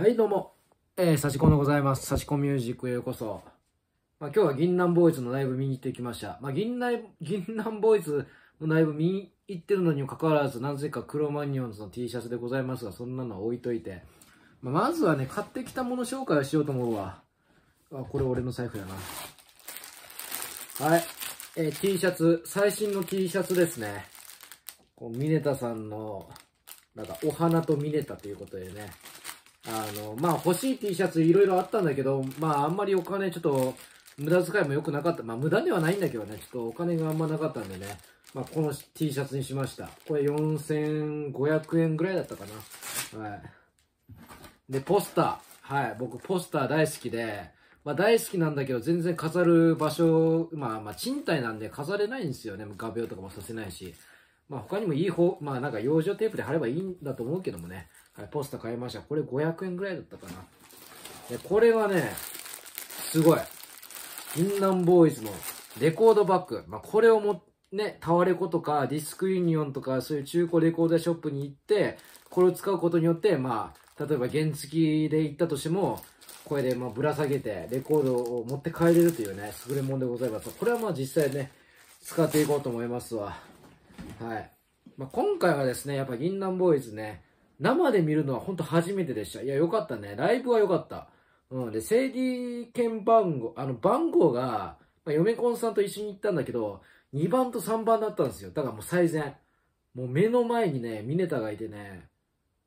はい、どうも。えー、サシコでございます。サシコミュージックへようこそ。まあ、今日は銀杏ボーイズのライブ見に行ってきました。まあ、銀南、銀杏ボーイズのライブ見に行ってるのにもかかわらず、なぜかクロマニオンズの T シャツでございますが、そんなのは置いといて。まあ、まずはね、買ってきたもの紹介をしようと思うわ。あ、これ俺の財布やな。はい。えー、T シャツ、最新の T シャツですね。こう、ミネタさんの、なんか、お花とミネタということでね。あの、まあ欲しい T シャツいろいろあったんだけど、まああんまりお金ちょっと無駄遣いも良くなかった。まあ無駄ではないんだけどね、ちょっとお金があんまなかったんでね。まあこの T シャツにしました。これ4500円ぐらいだったかな。はい。で、ポスター。はい。僕ポスター大好きで、まあ大好きなんだけど全然飾る場所、まあまあ賃貸なんで飾れないんですよね。画鋲とかもさせないし。まあ、他にもいい方、まあ、なんか養生テープで貼ればいいんだと思うけどもね。はい、ポスター買いました。これ500円ぐらいだったかな。で、これはね、すごい。ンナンボーイズのレコードバッグ。まあ、これをも、ね、タワレコとかディスクユニオンとか、そういう中古レコードショップに行って、これを使うことによって、まあ、例えば原付で行ったとしても、これでまあぶら下げて、レコードを持って帰れるというね、優れもんでございます。これはまあ実際ね、使っていこうと思いますわ。はい。まあ、今回はですね、やっぱ銀杏ボーイズね、生で見るのは本当初めてでした。いや、よかったね。ライブはよかった。うん。で、整理券番号、あの、番号が、まあ、嫁コンさんと一緒に行ったんだけど、2番と3番だったんですよ。だからもう最善。もう目の前にね、ミネタがいてね、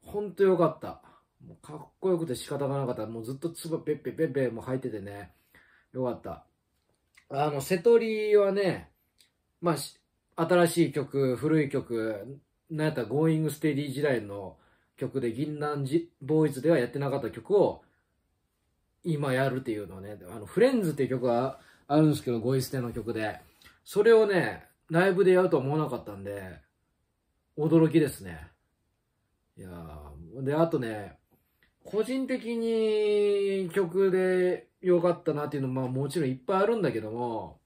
ほんとよかった。もうかっこよくて仕方がなかった。もうずっとつばペッペッペッも入っててね、よかった。あの、瀬戸りはね、まあ、新しい曲、古い曲、なんやったら Going Steady 時代の曲で、銀杏ボーイズではやってなかった曲を、今やるっていうのね、あの、フレンズっていう曲があるんですけど、ゴイステの曲で。それをね、ライブでやるとは思わなかったんで、驚きですね。いやで、あとね、個人的に曲で良かったなっていうのは、まあもちろんいっぱいあるんだけども、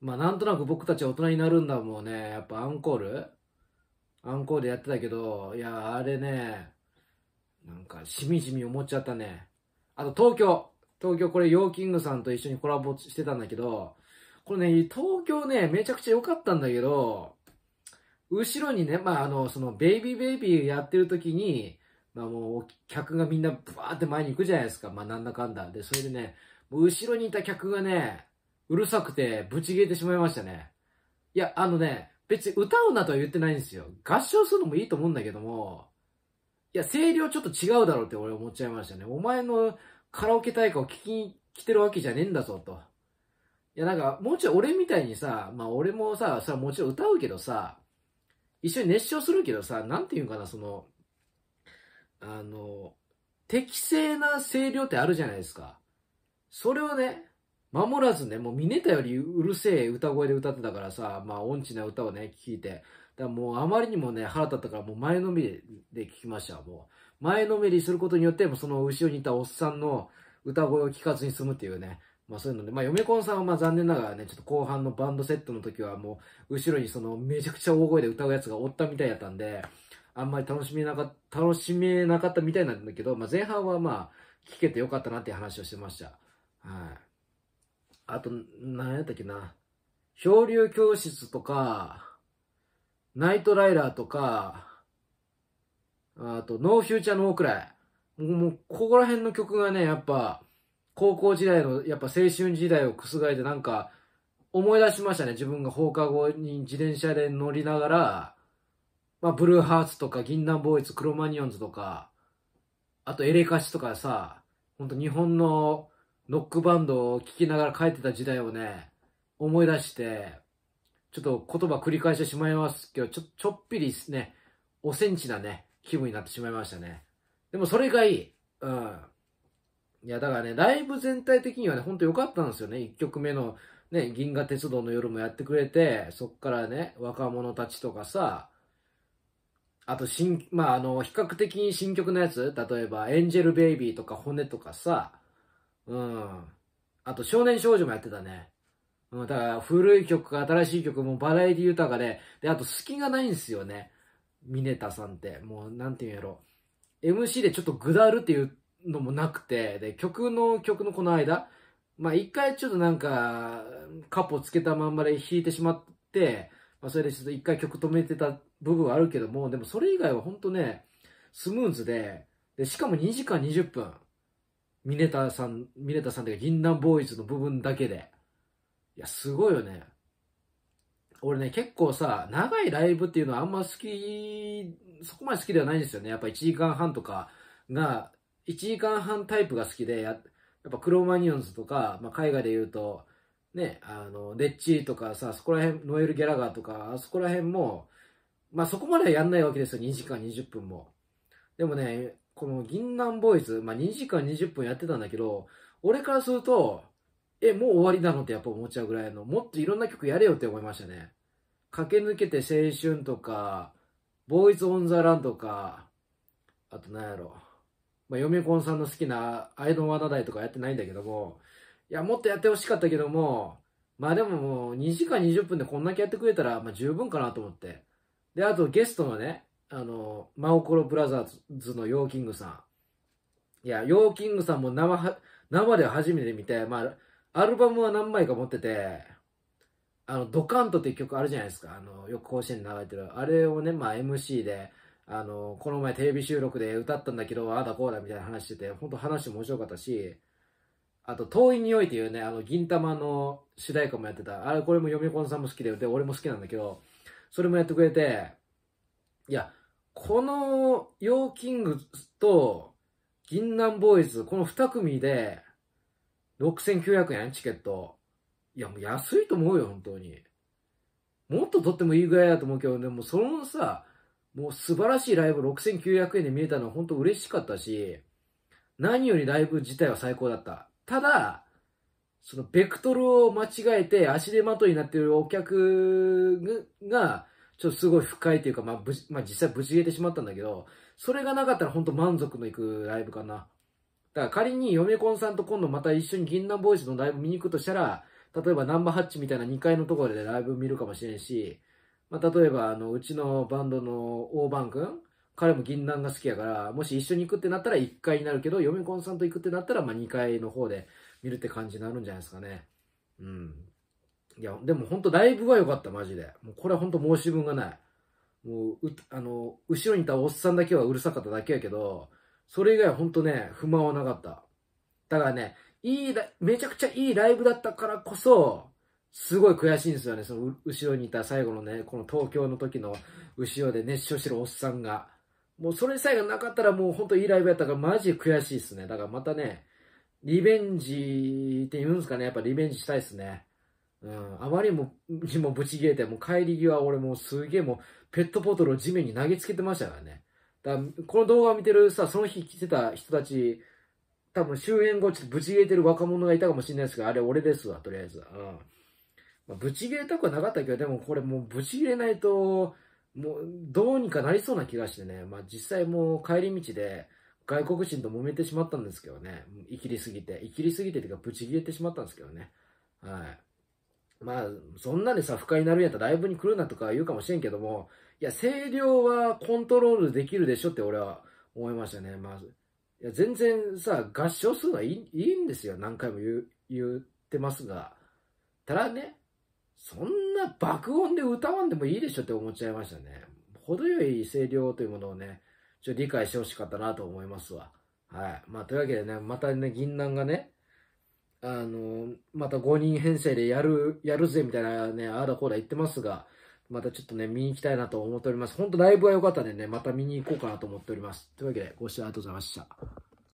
まあなんとなく僕たち大人になるんだもんね、やっぱアンコールアンコールやってたけど、いや、あれね、なんかしみじみ思っちゃったね。あと東京。東京これヨーキングさんと一緒にコラボしてたんだけど、これね、東京ね、めちゃくちゃ良かったんだけど、後ろにね、まああの、そのベイビーベイビーやってる時に、まあもう客がみんなブワーって前に行くじゃないですか。まあなんだかんだ。で、それでね、後ろにいた客がね、うるさくて、ぶち切れてしまいましたね。いや、あのね、別に歌うなとは言ってないんですよ。合唱するのもいいと思うんだけども、いや、声量ちょっと違うだろうって俺思っちゃいましたね。お前のカラオケ大会を聞きに来てるわけじゃねえんだぞと。いや、なんか、もうちょい俺みたいにさ、まあ俺もさ、もちろん歌うけどさ、一緒に熱唱するけどさ、なんていうかな、その、あの、適正な声量ってあるじゃないですか。それをね、守らずね、もうミネタよりうるせえ歌声で歌ってたからさ、まあ音痴な歌をね、聴いて、だからもうあまりにもね、腹立ったからもう前のめりで聴きました、もう。前のめりすることによって、その後ろにいたおっさんの歌声を聞かずに済むっていうね、まあそういうので、まあ、嫁コンさんはまあ残念ながらね、ちょっと後半のバンドセットの時はもう、後ろにそのめちゃくちゃ大声で歌うやつがおったみたいやったんで、あんまり楽しめなかった、楽しめなかったみたいなんだけど、まあ前半はまあ、聞けてよかったなっていう話をしてました。はい。あと、何やったっけな。漂流教室とか、ナイトライラーとか、あと、ノーフューチャーのオークライ。もう、ここら辺の曲がね、やっぱ、高校時代の、やっぱ青春時代を覆えて、なんか、思い出しましたね。自分が放課後に自転車で乗りながら、まあ、ブルーハーツとか、銀杏ボーイズ、クロマニオンズとか、あと、エレカシとかさ、ほんと日本のロックバンドを聴きながら帰ってた時代をね、思い出して、ちょっと言葉繰り返してしまいますけど、ちょ、ちょっぴりですね、おセンチなね、気分になってしまいましたね。でもそれがいい。うん。いや、だからね、ライブ全体的にはね、ほんと良かったんですよね。1曲目の、ね、銀河鉄道の夜もやってくれて、そっからね、若者たちとかさ、あと新、まあ、あの、比較的新曲のやつ、例えば、エンジェルベイビーとか、骨とかさ、うん。あと、少年少女もやってたね。うん、だから古い曲か新しい曲もバラエティ豊かで、で、あと隙がないんですよね。ミネタさんって。もう、なんて言うんやろ。MC でちょっとグダるっていうのもなくて、で、曲の曲のこの間、まあ一回ちょっとなんか、カップをつけたまんまで弾いてしまって、まあそれでちょっと一回曲止めてた部分はあるけども、でもそれ以外はほんとね、スムーズで、で、しかも2時間20分。ミネタさん、ミネタさんというか、銀杏ボーイズの部分だけで。いや、すごいよね。俺ね、結構さ、長いライブっていうのはあんま好き、そこまで好きではないんですよね。やっぱ1時間半とかが、1時間半タイプが好きで、やっぱクローマニオンズとか、まあ、海外で言うと、ね、あの、デッチーとかさ、そこら辺、ノエル・ギャラガーとか、あそこら辺も、まあそこまではやんないわけですよ、2時間20分も。でもね、この銀杏ボーイズ、まあ、2時間20分やってたんだけど、俺からすると、え、もう終わりなのってやっぱ思っちゃうぐらいの、もっといろんな曲やれよって思いましたね。駆け抜けて青春とか、ボーイズ・オン・ザ・ランとか、あと何やろ。まあ、嫁コンさんの好きなアイドン・ワナダイとかやってないんだけども、いや、もっとやってほしかったけども、まあでももう2時間20分でこんだけやってくれたら、まあ十分かなと思って。で、あとゲストのね、あの、マオコロブラザーズのヨーキングさん。いや、ヨーキングさんも生生では初めて見て、まあ、アルバムは何枚か持ってて、あの、ドカントっていう曲あるじゃないですか。あの、よく甲子園で流れてる。あれをね、まあ MC で、あの、この前テレビ収録で歌ったんだけど、ああだこうだみたいな話してて、本当話も面白かったし、あと、遠い匂いっていうね、あの、銀玉の主題歌もやってた。あれ、これも読み込んさんも好きで、で、俺も好きなんだけど、それもやってくれて、いや、このヨーキングと銀南ボーイズ、この2組で6900円チケット。いや、もう安いと思うよ、本当に。もっと取ってもいいぐらいだと思うけど、でもそのさ、もう素晴らしいライブ6900円で見れたのは本当嬉しかったし、何よりライブ自体は最高だった。ただ、そのベクトルを間違えて足手まといになってるお客が、ちょっとすごい深いというか、まあ、ぶまあ、実際ぶち入れてしまったんだけど、それがなかったら本当満足のいくライブかな。だから仮に嫁コンさんと今度また一緒に銀杏ボイズのライブ見に行くとしたら、例えばナンバーハッチみたいな2階のところでライブ見るかもしれんし、まあ、例えばあの、うちのバンドの大番くん、彼も銀杏が好きやから、もし一緒に行くってなったら1階になるけど、嫁コンさんと行くってなったら、まあ2階の方で見るって感じになるんじゃないですかね。うん。いや、でも本当ライブは良かった、マジで。もうこれは本当申し分がない。もう、う、あの、後ろにいたおっさんだけはうるさかっただけやけど、それ以外は本当ね、不満はなかった。だからね、いい、めちゃくちゃいいライブだったからこそ、すごい悔しいんですよね。その後ろにいた最後のね、この東京の時の後ろで熱唱してるおっさんが。もうそれさえがなかったらもうほんといいライブやったからマジ悔しいっすね。だからまたね、リベンジって言うんですかね。やっぱリベンジしたいっすね。うん、あまりも、にもぶち切れて、もう帰り際俺もうすげえもう、ペットボトルを地面に投げつけてましたからね。だこの動画を見てるさ、その日来てた人たち、多分周辺後ちょっと切れてる若者がいたかもしれないですけど、あれ俺ですわ、とりあえず。うん。まあ、ぶち切れたくはなかったけど、でもこれもうぶち切れないと、もうどうにかなりそうな気がしてね、まあ実際もう帰り道で、外国人と揉めてしまったんですけどね。生きりすぎて。生きりすぎてていうか、ぶち切れてしまったんですけどね。はい。まあ、そんなにでさ、不快になるんやったらライブに来るなとか言うかもしれんけども、いや、声量はコントロールできるでしょって俺は思いましたね。まあ、いや全然さ、合唱するのはいいいいんですよ。何回も言言ってますが。ただね、そんな爆音で歌わんでもいいでしょって思っちゃいましたね。程よい声量というものをね、ちょっと理解してほしかったなと思いますわ。はい。まあ、というわけでね、またね、銀杏がね、あの、また5人編成でやる、やるぜみたいなね、ああだこうだ言ってますが、またちょっとね、見に行きたいなと思っております。本当ライブは良かったんでね、また見に行こうかなと思っております。というわけで、ご視聴ありがとうございました。